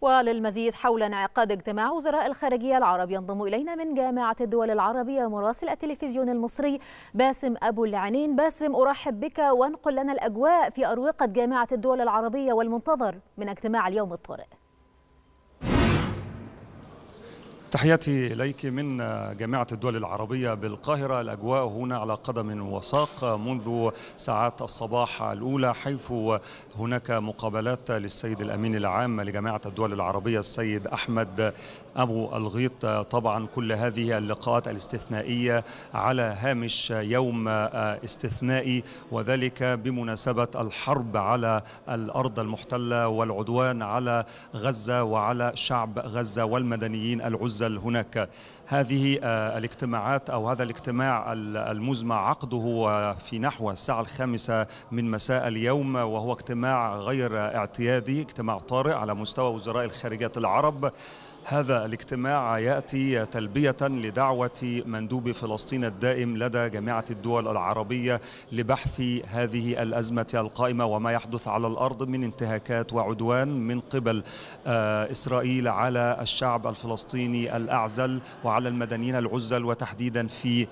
وللمزيد حول انعقاد اجتماع وزراء الخارجية العرب ينضم إلينا من جامعة الدول العربية مراسل التلفزيون المصري باسم أبو العنين باسم أرحب بك وانقل لنا الأجواء في أروقة جامعة الدول العربية والمنتظر من اجتماع اليوم الطارئ تحياتي إليك من جامعة الدول العربية بالقاهرة الأجواء هنا على قدم وساق منذ ساعات الصباح الأولى حيث هناك مقابلات للسيد الأمين العام لجامعة الدول العربية السيد أحمد أبو الغيط طبعا كل هذه اللقاءات الاستثنائية على هامش يوم استثنائي وذلك بمناسبة الحرب على الأرض المحتلة والعدوان على غزة وعلى شعب غزة والمدنيين العزة تنزل هناك هذه آه، الاجتماعات أو هذا الاجتماع المزمع عقده في نحو الساعة الخامسة من مساء اليوم وهو اجتماع غير اعتيادي اجتماع طارئ على مستوى وزراء الخارجية العرب هذا الاجتماع ياتي تلبيه لدعوه مندوب فلسطين الدائم لدى جامعه الدول العربيه لبحث هذه الازمه القائمه وما يحدث على الارض من انتهاكات وعدوان من قبل آه، اسرائيل على الشعب الفلسطيني الاعزل وعلى على المدنيين العزل وتحديدا في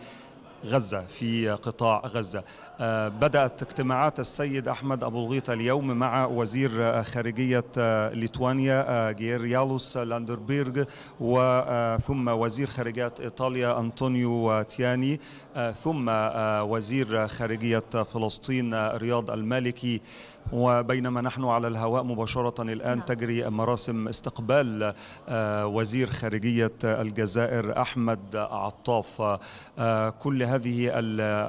غزة في قطاع غزة آه، بدأت اجتماعات السيد أحمد أبو الغيطة اليوم مع وزير خارجية آه، ليتوانيا جير آه، يالوس لاندربيرغ وثم وزير خارجية إيطاليا أنطونيو تياني ثم وزير خارجية فلسطين رياض المالكي وبينما نحن على الهواء مباشرة الآن نعم. تجري مراسم استقبال وزير خارجية الجزائر أحمد عطاف كل هذا هذه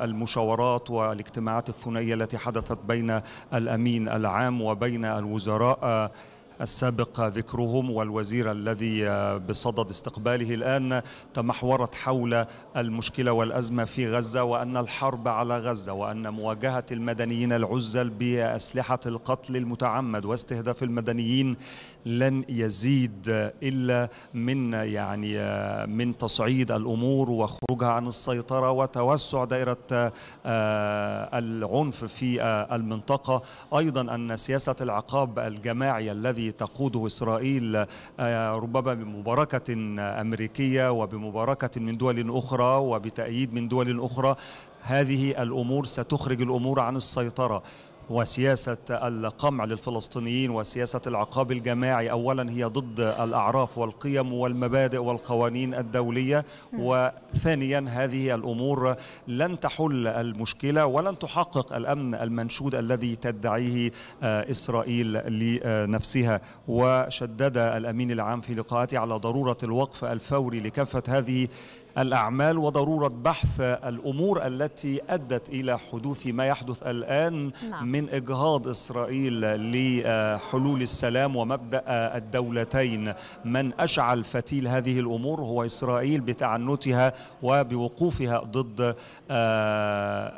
المشاورات والاجتماعات الثنائية التي حدثت بين الأمين العام وبين الوزراء السابق ذكرهم والوزير الذي آه، بصدد استقباله الآن تمحورت حول المشكلة والأزمة في غزة وأن الحرب على غزة وأن مواجهة المدنيين العزل بأسلحة القتل المتعمد واستهداف المدنيين لن يزيد آه، إلا من آه، يعني من تصعيد الأمور وخروجها عن السيطرة وتوسع دائرة العنف في المنطقة أيضا أن سياسة العقاب الجماعي الذي الذي تقوده إسرائيل آه، ربما بمباركة أمريكية وبمباركة من دول أخرى وبتأييد من دول أخرى هذه الأمور ستخرج الأمور عن السيطرة وسياسة القمع للفلسطينيين وسياسة العقاب الجماعي أولا هي ضد الأعراف والقيم والمبادئ والقوانين الدولية وثانيا هذه الأمور لن تحل المشكلة ولن تحقق الأمن المنشود الذي تدعيه آه، إسرائيل لنفسها وشدد الأمين العام في لقاءاته على ضرورة الوقف الفوري لكافة هذه الأعمال وضرورة بحث الأمور التي أدت إلى حدوث ما يحدث الآن نعم. من إجهاض إسرائيل لحلول السلام ومبدأ الدولتين من أشعل فتيل هذه الأمور هو إسرائيل بتعنتها وبوقوفها ضد آه،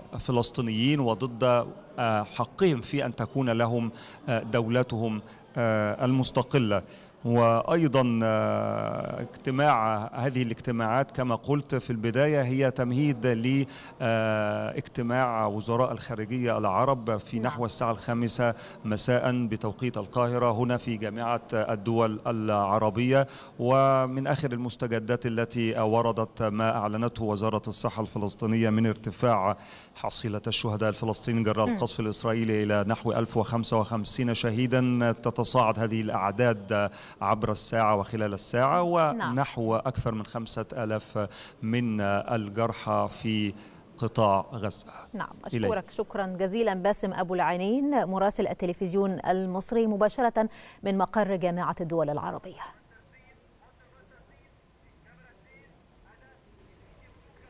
الفلسطينيين وضد آه، حقهم في أن تكون لهم آه، دولتهم المستقلة وايضا آه، اجتماع هذه الاجتماعات كما قلت في البدايه هي تمهيد لاجتماع آه، وزراء الخارجيه العرب في نعم. نحو الساعه الخامسه مساء بتوقيت القاهره هنا في جامعه الدول العربيه ومن اخر المستجدات التي وردت ما اعلنته وزاره الصحه الفلسطينيه من ارتفاع حصيله الشهداء الفلسطينيين جراء القصف الاسرائيلي الى نحو 1055 شهيدا تتصاعد هذه الاعداد عبر الساعة وخلال الساعة نعم. ونحو أكثر من خمسة ألاف من الجرحى في قطاع غزة نعم أشكرك إليه. شكرا جزيلا باسم أبو العينين مراسل التلفزيون المصري مباشرة من مقر جامعة الدول العربية